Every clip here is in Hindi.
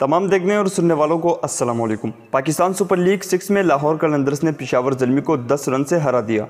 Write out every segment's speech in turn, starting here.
तमाम देखने और सुनने वालों को Aslam Pakistan Super League six में लाहौर कलंदर्स ने पिशावर जलमी को 10 रन से हरा दिया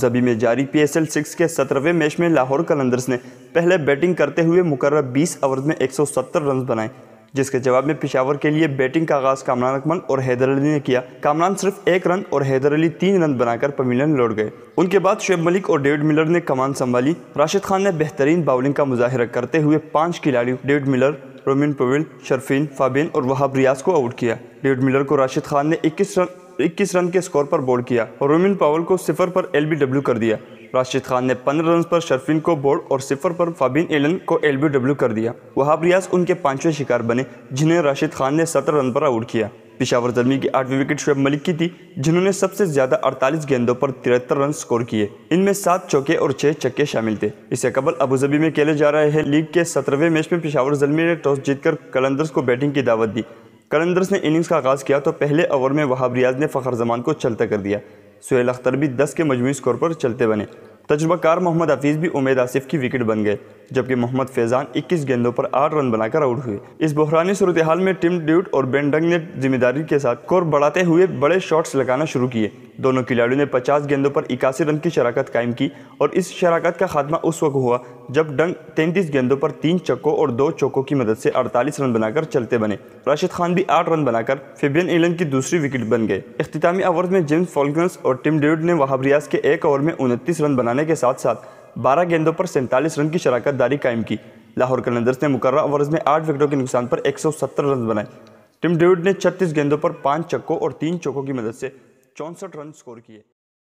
जबी में जारी पी एस एल सिक्स के सत्रहवें मैच में लाहौर कलंदर्स ने पहले बैटिंग करते हुए मुकर 20 ओवर में 170 रन बनाए जिसके जवाब में पिशावर के लिए बैटिंग का आगाज़ कामरान अकमल और हैदर अली ने किया कामरान सिर्फ एक रन और हैदर अली तीन रन बनाकर पमिलन लौट गए उनके बाद शेब मलिक और डेविड मिलर ने कमान संभाली राशिद खान ने बेहतरीन बाउलिंग का मुजाहरा करते हुए पांच खिलाड़ियों David Miller Rovman Powell Sherfane Fabian और वहाब रियाज को आउट किया डेविड मिलर को राशिद खान ने 21 रन 21 रन के स्कोर पर बोल्ड किया और रोमिन पावल को सिफर पर डब्ल्यू कर दिया राशिद खान ने पंद्रह रन पर शर्फीन को बोर्ड और सिफर पर फाबिन एलन को डब्ल्यू कर दिया वहाब रियाज उनके पांचवें शिकार बने जिन्हें राशिद खान ने सत्रह रन पर आउट किया पिशावर जर्मी की आठवीं विकेट शुएब मलिक की थी जिन्होंने सबसे ज्यादा अड़तालीस गेंदों पर तिरहत्तर रन स्कोर किए इनमें सात चौके और छह चक्के शामिल थे इससे कबल अबूजबी में खेले जा रहे हैं लीग के सत्रहवें मैच में पिशावर जलमी ने टॉस जीतकर कलंदर्स को बैटिंग की दावत दी कलंदर्स ने इनिंग्स का आगाज़ किया तो पहले ओवर में वहाब रियाज ने फ़खर जमान को चलता कर दिया सुहेल अख्तर भी दस के मजमू स्कोर पर चलते बने तजुर्बाकार मोहम्मद हफीज़ भी उमेद आसिफ की विकेट बन गए जबकि मोहम्मद फैज़ान 21 गेंदों पर 8 रन बनाकर आउट हुए इस बहरानी सूरत हाल में टिम ड्यूट और बेंडंग ने जिम्मेदारी के साथ स्कोर बढ़ाते हुए बड़े शॉट्स लगाना शुरू किए दोनों खिलाड़ियों ने 50 गेंदों पर इक्यासी रन की शराकत कायम की और इस शराकत का खात्मा उस वक्त हुआ जब डंग 33 गेंदों पर तीन चक्कों और दो चौकों की मदद से 48 रन बनाकर चलते बने राशिद खान भी 8 रन बनाकर फेबियन इंग्लैंड की दूसरी विकेट बन गए अख्तामी ओवर में जेम्स फॉल्कन्स और टिम डेविड ने वहाब रियाज के एक ओवर में उनतीस रन बनाने के साथ साथ बारह गेंदों पर सैंतालीस रन की शराकत दारी कायम की लाहौर कलंदर्स ने मुकर ओवर में आठ विकेटों के नुकसान पर एक रन बनाए टिम डेविड ने 36 गेंदों पर पांच चक्कों और तीन चौकों की मदद से चौंसठ रन स्कोर किए